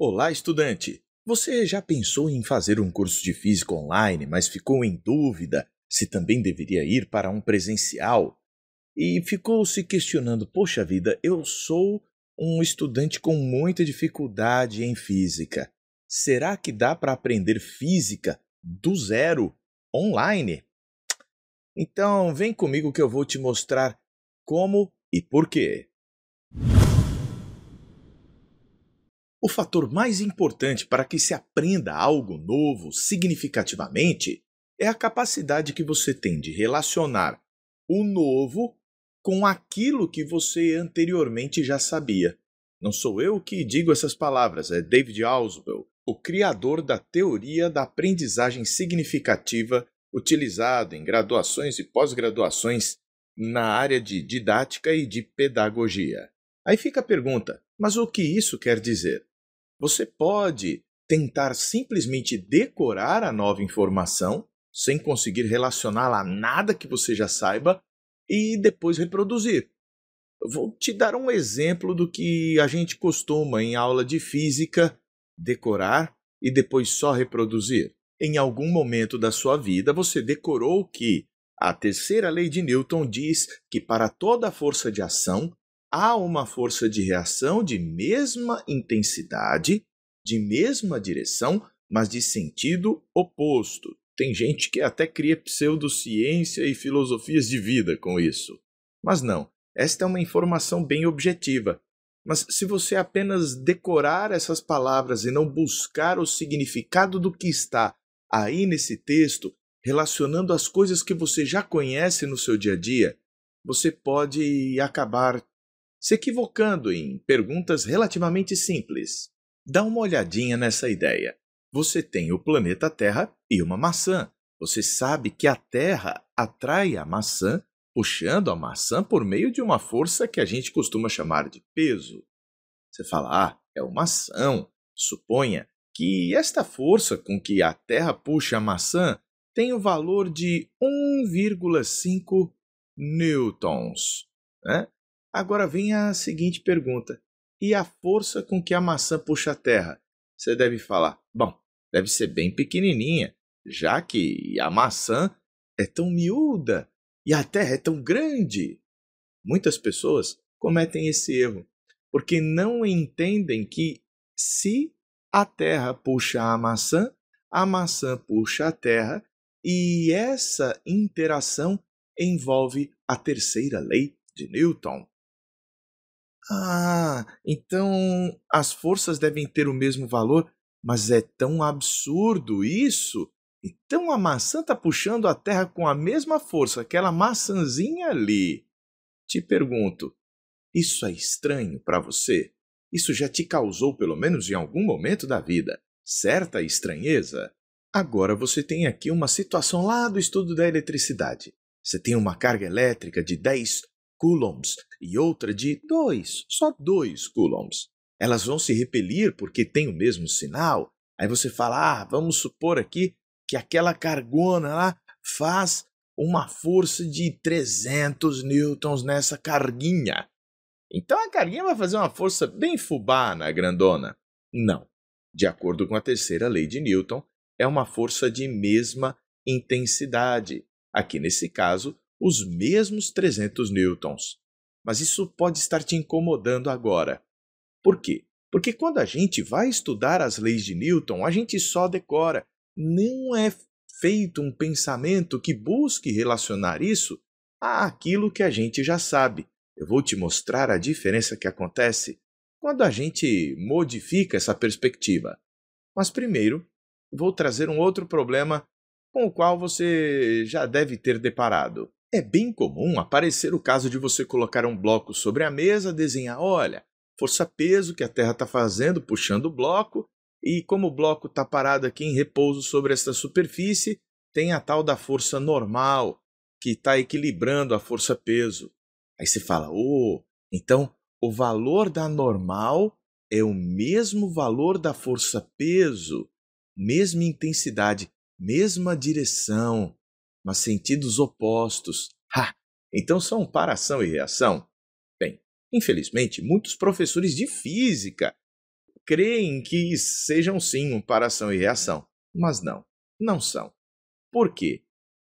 Olá, estudante! Você já pensou em fazer um curso de física online, mas ficou em dúvida se também deveria ir para um presencial? E ficou se questionando: poxa vida, eu sou um estudante com muita dificuldade em física. Será que dá para aprender física do zero online? Então, vem comigo que eu vou te mostrar como e por quê. O fator mais importante para que se aprenda algo novo significativamente é a capacidade que você tem de relacionar o novo com aquilo que você anteriormente já sabia. Não sou eu que digo essas palavras, é David Auswell, o criador da teoria da aprendizagem significativa utilizado em graduações e pós-graduações na área de didática e de pedagogia. Aí fica a pergunta: mas o que isso quer dizer? Você pode tentar simplesmente decorar a nova informação, sem conseguir relacioná-la a nada que você já saiba, e depois reproduzir. vou te dar um exemplo do que a gente costuma em aula de física decorar e depois só reproduzir. Em algum momento da sua vida, você decorou que a terceira lei de Newton diz que para toda força de ação há uma força de reação de mesma intensidade, de mesma direção, mas de sentido oposto. Tem gente que até cria pseudociência e filosofias de vida com isso. Mas não, esta é uma informação bem objetiva. Mas se você apenas decorar essas palavras e não buscar o significado do que está aí nesse texto, relacionando as coisas que você já conhece no seu dia a dia, você pode acabar se equivocando em perguntas relativamente simples. Dá uma olhadinha nessa ideia. Você tem o planeta Terra e uma maçã. Você sabe que a Terra atrai a maçã, puxando a maçã por meio de uma força que a gente costuma chamar de peso. Você fala, ah, é uma ação. Suponha que esta força com que a Terra puxa a maçã tem o valor de 1,5 newtons. Né? Agora vem a seguinte pergunta: e a força com que a maçã puxa a terra? Você deve falar, bom, deve ser bem pequenininha, já que a maçã é tão miúda e a terra é tão grande. Muitas pessoas cometem esse erro porque não entendem que se a terra puxa a maçã, a maçã puxa a terra e essa interação envolve a terceira lei de Newton. Ah, então as forças devem ter o mesmo valor, mas é tão absurdo isso! Então a maçã está puxando a terra com a mesma força, aquela maçãzinha ali. Te pergunto, isso é estranho para você? Isso já te causou, pelo menos em algum momento da vida, certa estranheza? Agora você tem aqui uma situação lá do estudo da eletricidade. Você tem uma carga elétrica de 10 coulombs e outra de 2, só 2 coulombs. Elas vão se repelir porque tem o mesmo sinal. Aí você fala, ah, vamos supor aqui que aquela cargona lá faz uma força de 300 newtons nessa carguinha. Então a carguinha vai fazer uma força bem fubá na né, grandona. Não. De acordo com a terceira lei de Newton, é uma força de mesma intensidade. Aqui nesse caso, os mesmos 300 newtons. Mas isso pode estar te incomodando agora. Por quê? Porque quando a gente vai estudar as leis de Newton, a gente só decora. Não é feito um pensamento que busque relacionar isso àquilo que a gente já sabe. Eu vou te mostrar a diferença que acontece quando a gente modifica essa perspectiva. Mas primeiro, vou trazer um outro problema com o qual você já deve ter deparado. É bem comum aparecer o caso de você colocar um bloco sobre a mesa, desenhar, olha, força-peso que a Terra está fazendo, puxando o bloco, e como o bloco está parado aqui em repouso sobre esta superfície, tem a tal da força normal, que está equilibrando a força-peso. Aí você fala, oh, então o valor da normal é o mesmo valor da força-peso, mesma intensidade, mesma direção mas sentidos opostos. Ha! Então são paração e reação? Bem, infelizmente, muitos professores de física creem que sejam sim um paração e reação, mas não, não são. Por quê?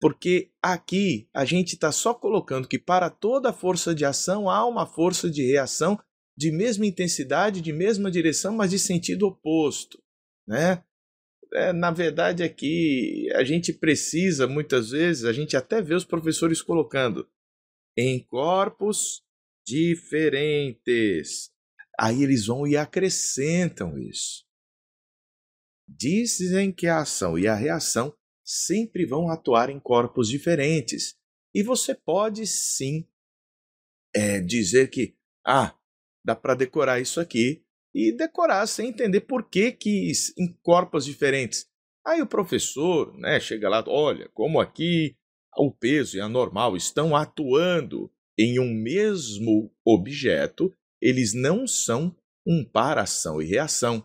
Porque aqui a gente está só colocando que para toda força de ação há uma força de reação de mesma intensidade, de mesma direção, mas de sentido oposto. Né? é, na verdade é que a gente precisa, muitas vezes, a gente até vê os professores colocando em corpos diferentes. Aí eles vão e acrescentam isso. Dizem que a ação e a reação sempre vão atuar em corpos diferentes. E você pode sim é, dizer que, ah, dá para decorar isso aqui, e decorar sem entender por que, que em corpos diferentes. Aí o professor né, chega lá, olha, como aqui o peso e a normal estão atuando em um mesmo objeto, eles não são um par ação e reação.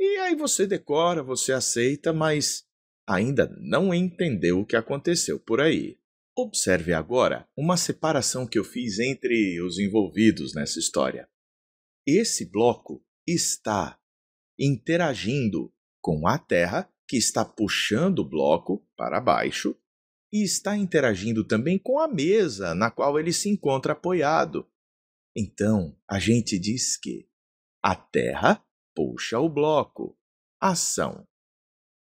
E aí você decora, você aceita, mas ainda não entendeu o que aconteceu por aí. Observe agora uma separação que eu fiz entre os envolvidos nessa história. Esse bloco está interagindo com a Terra, que está puxando o bloco para baixo, e está interagindo também com a mesa na qual ele se encontra apoiado. Então, a gente diz que a Terra puxa o bloco, ação.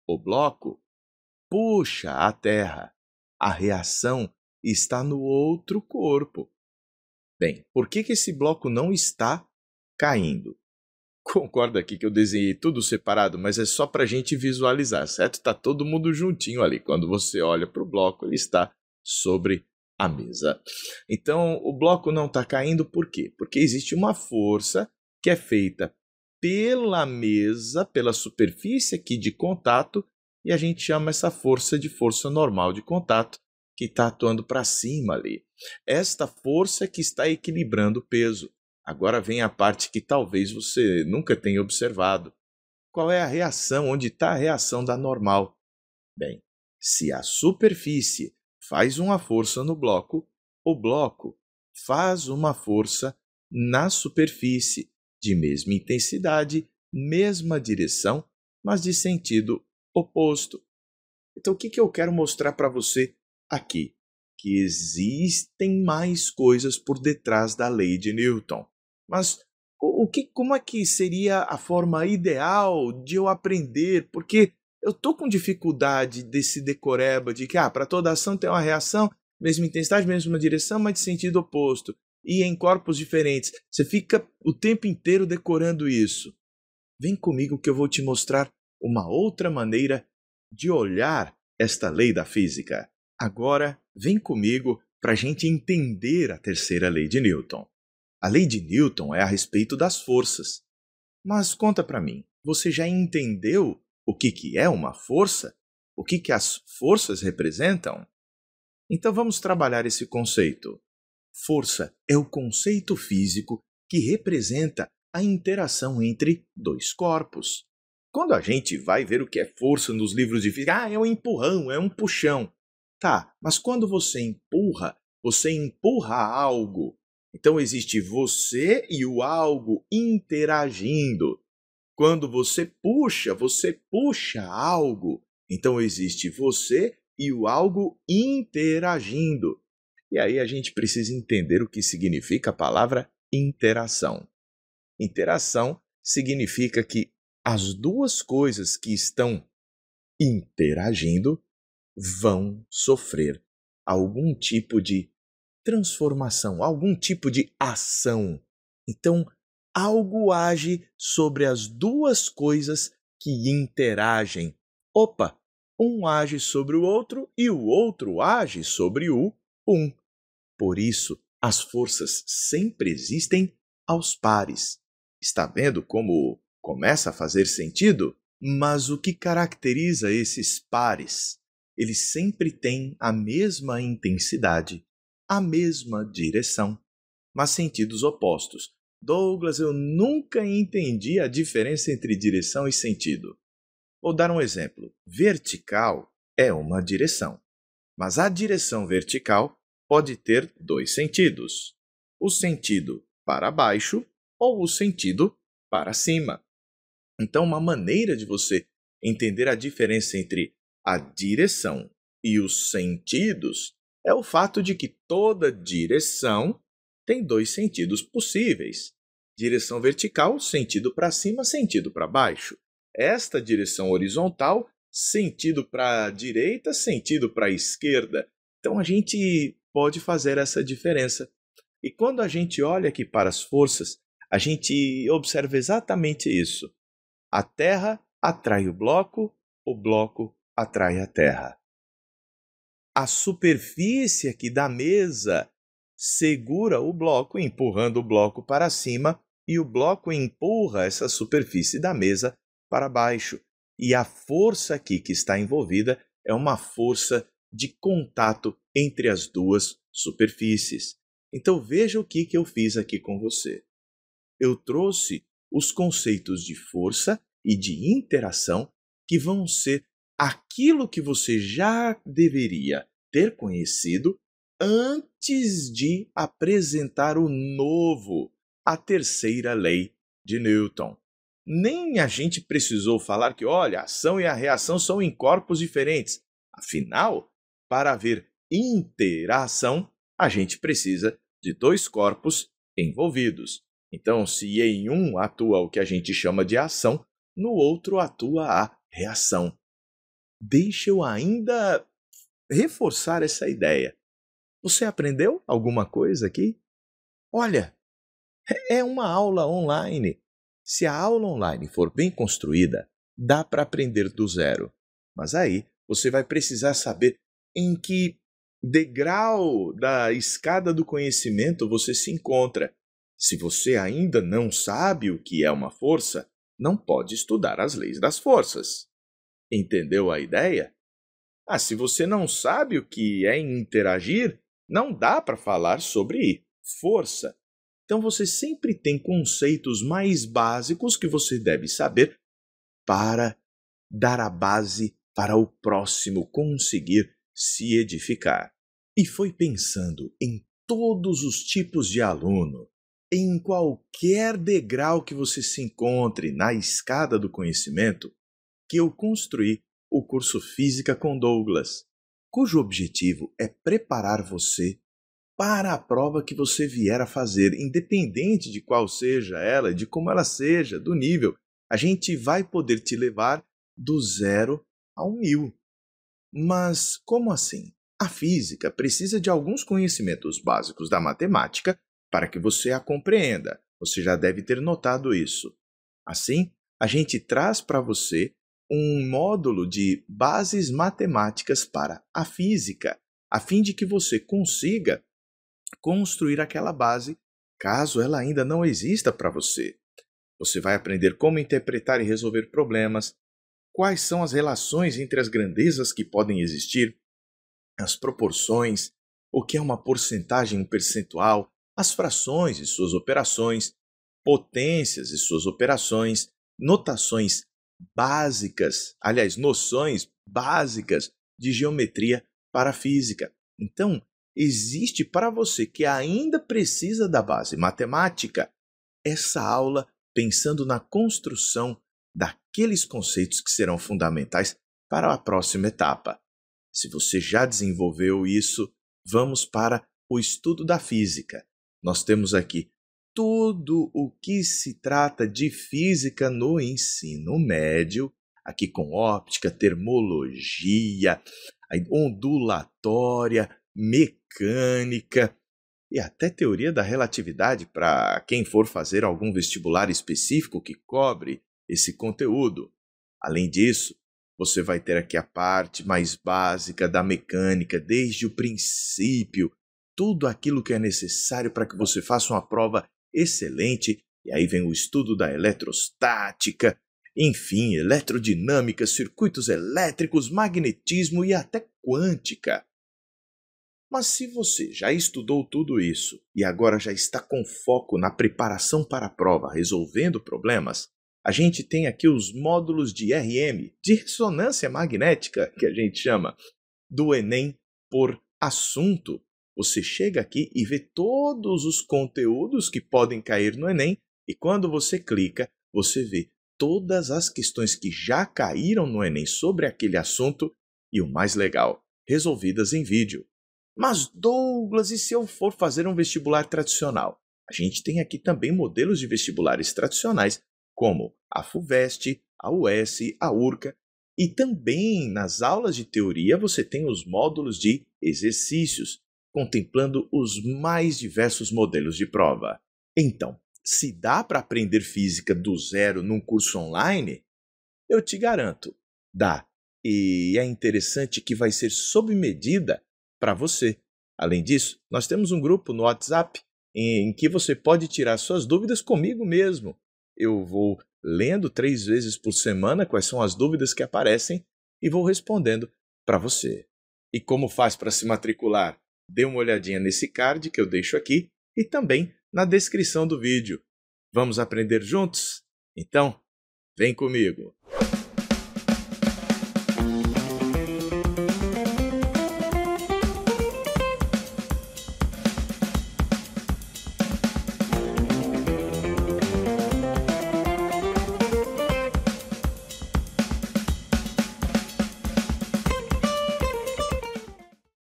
O bloco puxa a Terra. A reação está no outro corpo. Bem, por que, que esse bloco não está caindo. Concorda aqui que eu desenhei tudo separado, mas é só para a gente visualizar, certo? Está todo mundo juntinho ali. Quando você olha para o bloco, ele está sobre a mesa. Então, o bloco não está caindo por quê? Porque existe uma força que é feita pela mesa, pela superfície aqui de contato, e a gente chama essa força de força normal de contato, que está atuando para cima ali. Esta força que está equilibrando o peso. Agora vem a parte que talvez você nunca tenha observado. Qual é a reação? Onde está a reação da normal? Bem, se a superfície faz uma força no bloco, o bloco faz uma força na superfície de mesma intensidade, mesma direção, mas de sentido oposto. Então, o que, eu quero mostrar para você aqui? Que existem mais coisas por detrás da lei de Newton. Mas o, o que, como é que seria a forma ideal de eu aprender? Porque eu tô com dificuldade desse decoreba de que ah, para toda ação tem uma reação, mesma intensidade, mesma direção, mas de sentido oposto e em corpos diferentes. Você fica o tempo inteiro decorando isso. Vem comigo que eu vou te mostrar uma outra maneira de olhar esta lei da física. Agora, vem comigo para a gente entender a terceira lei de Newton. A lei de Newton é a respeito das forças. Mas conta para mim, você já entendeu o que, que é uma força? O que, que as forças representam? Então vamos trabalhar esse conceito. Força é o conceito físico que representa a interação entre dois corpos. Quando a gente vai ver o que é força nos livros de física, ah, é um empurrão, é um puxão. Tá, mas quando você empurra, você empurra algo então existe você e o algo interagindo. Quando você puxa, você puxa algo. Então existe você e o algo interagindo. E aí a gente precisa entender o que significa a palavra interação. Interação significa que as duas coisas que estão interagindo vão sofrer algum tipo de transformação, algum tipo de ação. Então, algo age sobre as duas coisas que interagem. Opa, um age sobre o outro e o outro age sobre o um. Por isso, as forças sempre existem aos pares. Está vendo como começa a fazer sentido? Mas o que caracteriza esses pares? Eles sempre têm a mesma intensidade a mesma direção, mas sentidos opostos. Douglas, eu nunca entendi a diferença entre direção e sentido. Vou dar um exemplo. Vertical é uma direção, mas a direção vertical pode ter dois sentidos: o sentido para baixo ou o sentido para cima. Então, uma maneira de você entender a diferença entre a direção e os sentidos é o fato de que toda direção tem dois sentidos possíveis. Direção vertical, sentido para cima, sentido para baixo. Esta direção horizontal, sentido para a direita, sentido para a esquerda. Então a gente pode fazer essa diferença. E quando a gente olha aqui para as forças, a gente observa exatamente isso. A Terra atrai o bloco, o bloco atrai a Terra a superfície aqui da mesa segura o bloco, empurrando o bloco para cima, e o bloco empurra essa superfície da mesa para baixo. E a força aqui que está envolvida é uma força de contato entre as duas superfícies. Então veja o que, que eu fiz aqui com você. Eu trouxe os conceitos de força e de interação que vão ser aquilo que você já deveria ter conhecido antes de apresentar o novo, a terceira lei de Newton. Nem a gente precisou falar que, olha, a ação e a reação são em corpos diferentes. Afinal, para haver interação, a gente precisa de dois corpos envolvidos. Então, se em um atua o que a gente chama de ação, no outro atua a reação deixa eu ainda reforçar essa ideia. Você aprendeu alguma coisa aqui? Olha, é uma aula online. Se a aula online for bem construída, dá para aprender do zero. Mas aí você vai precisar saber em que degrau da escada do conhecimento você se encontra. Se você ainda não sabe o que é uma força, não pode estudar as leis das forças. Entendeu a ideia? Ah, se você não sabe o que é interagir, não dá para falar sobre força. Então você sempre tem conceitos mais básicos que você deve saber para dar a base para o próximo conseguir se edificar. E foi pensando em todos os tipos de aluno, em qualquer degrau que você se encontre na escada do conhecimento, que eu construí o curso Física com Douglas, cujo objetivo é preparar você para a prova que você vier a fazer, independente de qual seja ela, de como ela seja, do nível. A gente vai poder te levar do zero ao mil. Mas como assim? A física precisa de alguns conhecimentos básicos da matemática para que você a compreenda. Você já deve ter notado isso. Assim, a gente traz para você um módulo de bases matemáticas para a física, a fim de que você consiga construir aquela base, caso ela ainda não exista para você. Você vai aprender como interpretar e resolver problemas, quais são as relações entre as grandezas que podem existir, as proporções, o que é uma porcentagem, um percentual, as frações e suas operações, potências e suas operações, notações básicas, aliás, noções básicas de geometria para a física. Então, existe para você que ainda precisa da base matemática essa aula pensando na construção daqueles conceitos que serão fundamentais para a próxima etapa. Se você já desenvolveu isso, vamos para o estudo da física. Nós temos aqui tudo o que se trata de física no ensino médio, aqui com óptica, termologia, ondulatória, mecânica e até teoria da relatividade para quem for fazer algum vestibular específico que cobre esse conteúdo. Além disso, você vai ter aqui a parte mais básica da mecânica, desde o princípio, tudo aquilo que é necessário para que você faça uma prova excelente, e aí vem o estudo da eletrostática, enfim, eletrodinâmica, circuitos elétricos, magnetismo e até quântica. Mas se você já estudou tudo isso e agora já está com foco na preparação para a prova, resolvendo problemas, a gente tem aqui os módulos de RM, de ressonância magnética, que a gente chama, do Enem por assunto. Você chega aqui e vê todos os conteúdos que podem cair no Enem, e quando você clica, você vê todas as questões que já caíram no Enem sobre aquele assunto e o mais legal, resolvidas em vídeo. Mas, Douglas, e se eu for fazer um vestibular tradicional? A gente tem aqui também modelos de vestibulares tradicionais, como a FUVEST, a US, a URCA, e também nas aulas de teoria você tem os módulos de exercícios, contemplando os mais diversos modelos de prova. Então, se dá para aprender física do zero num curso online, eu te garanto, dá. E é interessante que vai ser sob medida para você. Além disso, nós temos um grupo no WhatsApp em, que você pode tirar suas dúvidas comigo mesmo. Eu vou lendo três vezes por semana quais são as dúvidas que aparecem e vou respondendo para você. E como faz para se matricular? dê uma olhadinha nesse card que eu deixo aqui e também na descrição do vídeo. Vamos aprender juntos? Então, vem comigo!